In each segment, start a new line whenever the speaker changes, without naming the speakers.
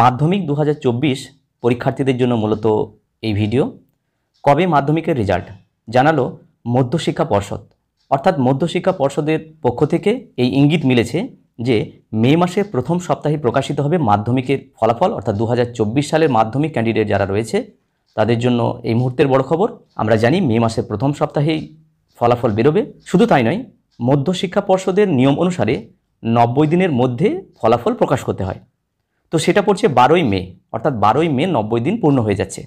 মাধ্যমিক দু পরীক্ষার্থীদের জন্য মূলত এই ভিডিও কবে মাধ্যমিকের রেজাল্ট জানালো মধ্যশিক্ষা পর্ষদ অর্থাৎ মধ্যশিক্ষা পর্ষদের পক্ষ থেকে এই ইঙ্গিত মিলেছে যে মে মাসের প্রথম সপ্তাহে প্রকাশিত হবে মাধ্যমিকের ফলাফল অর্থাৎ দু সালের মাধ্যমিক ক্যান্ডিডেট যারা রয়েছে তাদের জন্য এই মুহূর্তের বড় খবর আমরা জানি মে মাসের প্রথম সপ্তাহেই ফলাফল বেরোবে শুধু তাই নয় মধ্যশিক্ষা পর্ষদের নিয়ম অনুসারে নব্বই দিনের মধ্যে ফলাফল প্রকাশ করতে হয় তো সেটা পড়ছে বারোই মে অর্থাৎ বারোই মে নব্বই দিন পূর্ণ হয়ে যাচ্ছে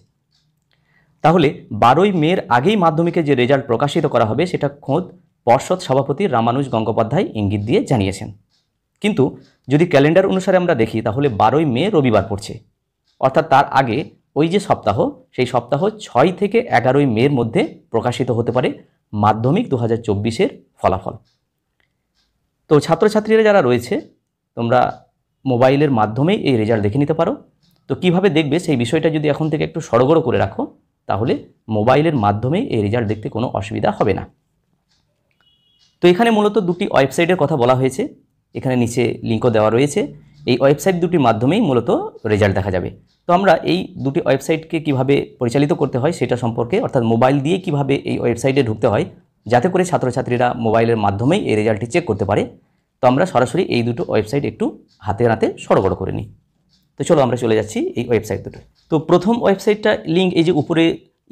তাহলে বারোই মের আগেই মাধ্যমিকে যে রেজাল্ট প্রকাশিত করা হবে সেটা খোঁজ পর্ষদ সভাপতি রামানুজ গঙ্গোপাধ্যায় ইঙ্গিত দিয়ে জানিয়েছেন কিন্তু যদি ক্যালেন্ডার অনুসারে আমরা দেখি তাহলে বারোই মে রবিবার পড়ছে অর্থাৎ তার আগে ওই যে সপ্তাহ সেই সপ্তাহ ছয় থেকে এগারোই মের মধ্যে প্রকাশিত হতে পারে মাধ্যমিক দু হাজার ফলাফল তো ছাত্রছাত্রীরা যারা রয়েছে তোমরা মোবাইলের মাধ্যমেই এই রেজাল্ট দেখে নিতে পারো তো কিভাবে দেখবে সেই বিষয়টা যদি এখন থেকে একটু সড়গড় করে রাখো তাহলে মোবাইলের মাধ্যমে এই রেজাল্ট দেখতে কোনো অসুবিধা হবে না তো এখানে মূলত দুটি ওয়েবসাইটের কথা বলা হয়েছে এখানে নিচে লিঙ্কও দেওয়া রয়েছে এই ওয়েবসাইট দুটির মাধ্যমেই মূলত রেজাল্ট দেখা যাবে তো আমরা এই দুটি ওয়েবসাইটকে কিভাবে পরিচালিত করতে হয় সেটা সম্পর্কে অর্থাৎ মোবাইল দিয়ে কিভাবে এই ওয়েবসাইটে ঢুকতে হয় যাতে করে ছাত্রছাত্রীরা মোবাইলের মাধ্যমেই এই রেজাল্টটি চেক করতে পারে তো আমরা সরাসরি এই দুটো ওয়েবসাইট একটু হাতে হাতে সড়গড় করে নিই তো চলো আমরা চলে যাচ্ছি এই ওয়েবসাইট দুটো তো প্রথম ওয়েবসাইটটা লিঙ্ক এই যে উপরে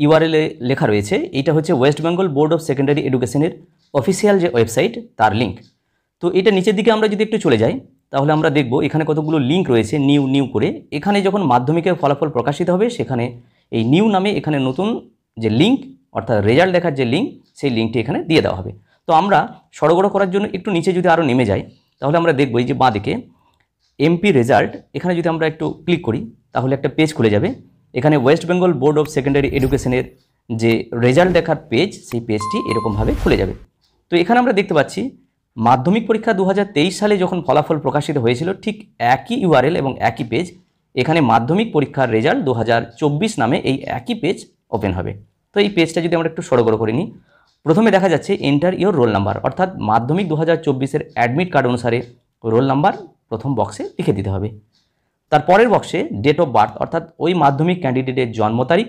ইউআরএলে লেখা রয়েছে এটা হচ্ছে West Bengal board of secondary এডুকেশনের অফিসিয়াল যে ওয়েবসাইট তার লিঙ্ক তো এটা নিচের দিকে আমরা যদি একটু চলে যাই তাহলে আমরা দেখব এখানে কতগুলো লিঙ্ক রয়েছে নিউ নিউ করে এখানে যখন মাধ্যমিকের ফলাফল প্রকাশিত হবে সেখানে এই নিউ নামে এখানে নতুন যে লিঙ্ক অর্থাৎ রেজাল্ট দেখার যে লিঙ্ক সেই লিঙ্কটি এখানে দিয়ে দেওয়া হবে তো আমরা সরবরাহ করার জন্য একটু নিচে যদি আরও নেমে যাই তাহলে আমরা দেখব এই যে বাঁদিকে এমপি রেজাল্ট এখানে যদি আমরা একটু ক্লিক করি তাহলে একটা পেজ খুলে যাবে এখানে West Bengal board of secondary এডুকেশনের যে রেজাল্ট দেখার পেজ সেই পেজটি এরকমভাবে খুলে যাবে তো এখানে আমরা দেখতে পাচ্ছি মাধ্যমিক পরীক্ষা দু সালে যখন ফলাফল প্রকাশিত হয়েছিল ঠিক একই ইউআরএল এবং একই পেজ এখানে মাধ্যমিক পরীক্ষার রেজাল্ট দু নামে এই একই পেজ ওপেন হবে তো এই পেজটা যদি আমরা একটু সড়গড় করে নিই প্রথমে দেখা যাচ্ছে এন্টার ইয়োর রোল নাম্বার অর্থাৎ মাধ্যমিক দু হাজার চব্বিশের অ্যাডমিট কার্ড অনুসারে রোল নাম্বার প্রথম বক্সে লিখে দিতে হবে তার পরের বক্সে ডেট অফ বার্থ অর্থাৎ ওই মাধ্যমিক ক্যান্ডিডেটের জন্ম তারিখ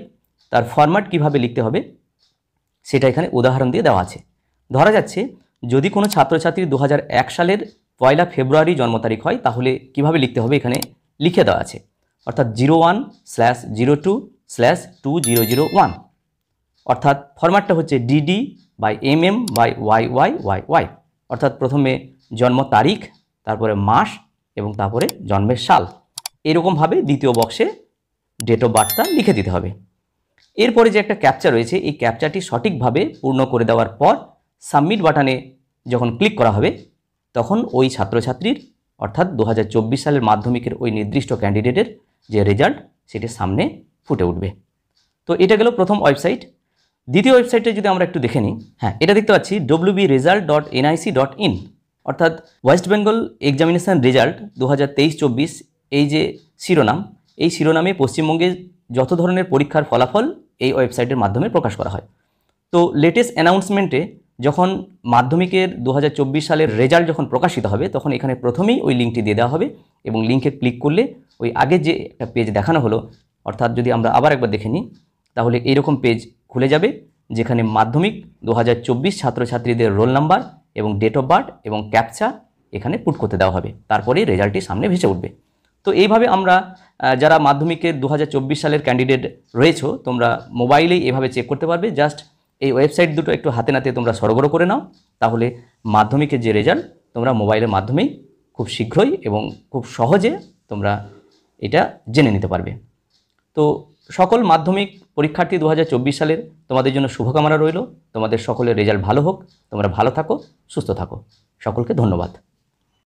তার ফরম্যাট কিভাবে লিখতে হবে সেটা এখানে উদাহরণ দিয়ে দেওয়া আছে ধরা যাচ্ছে যদি কোনো ছাত্রছাত্রীর দু সালের পয়লা ফেব্রুয়ারি জন্ম তারিখ হয় তাহলে কিভাবে লিখতে হবে এখানে লিখে দেওয়া আছে অর্থাৎ zero one slash zero two slash two zero zero one অর্থাৎ ফরম্যাটটা হচ্ছে DD by M M by Y Y Y Y অর্থাৎ প্রথমে জন্ম তারিখ তারপরে মাস এবং তারপরে জন্মের সাল এরকমভাবে দ্বিতীয় বক্সে ডেট অফ বার্থটা লিখে দিতে হবে এরপরে যে একটা ক্যাপচা রয়েছে এই ক্যাপচাটি সঠিকভাবে পূর্ণ করে দেওয়ার পর সাবমিট বাটনে যখন ক্লিক করা হবে তখন ওই ছাত্রছাত্রীর অর্থাৎ দু সালের মাধ্যমিকের ওই নির্দিষ্ট ক্যান্ডিডেটের যে রেজাল্ট সেটি সামনে ফুটে উঠবে তো এটা গেল প্রথম ওয়েবসাইট দ্বিতীয় ওয়েবসাইটে যদি আমরা একটু দেখে নিই হ্যাঁ এটা দেখতে পাচ্ছি W B result dot NIC dot in অর্থাৎ ওয়েস্ট বেঙ্গল এক্সামিনেশান রেজাল্ট দু হাজার এই যে শিরোনাম এই শিরোনামে পশ্চিমবঙ্গে যত ধরনের পরীক্ষার ফলাফল এই ওয়েবসাইটের মাধ্যমে প্রকাশ করা হয় তো লেটেস্ট অ্যানাউন্সমেন্টে যখন মাধ্যমিকের দু সালের রেজাল্ট যখন প্রকাশিত হবে তখন এখানে প্রথমেই ওই লিঙ্কটি দিয়ে দেওয়া হবে এবং লিঙ্কে ক্লিক করলে ওই আগে যে একটা পেজ দেখানো হলো অর্থাৎ যদি আমরা আবার একবার দেখে নিই তাহলে এইরকম পেজ খুলে যাবে যেখানে মাধ্যমিক দু হাজার ছাত্রছাত্রীদের রোল নাম্বার এবং ডেট অফ বার্থ এবং ক্যাপচা এখানে পুট করতে দেওয়া হবে তারপরেই রেজাল্টটি সামনে ভেসে উঠবে তো এইভাবে আমরা যারা মাধ্যমিকের দু সালের ক্যান্ডিডেট রয়েছে তোমরা মোবাইলেই এভাবে চেক করতে পারবে জাস্ট এই ওয়েবসাইট দুটো একটু হাতে নাতে তোমরা সরবরাহ করে নাও তাহলে মাধ্যমিকের যে রেজাল্ট তোমরা মোবাইলের মাধ্যমেই খুব শীঘ্রই এবং খুব সহজে তোমরা এটা জেনে নিতে পারবে তো সকল মাধ্যমিক পরীক্ষার্থী দু সালের তোমাদের জন্য শুভকামনা রইল তোমাদের সকলের রেজাল্ট ভালো হোক তোমরা ভালো থাকো সুস্থ থাকো সকলকে ধন্যবাদ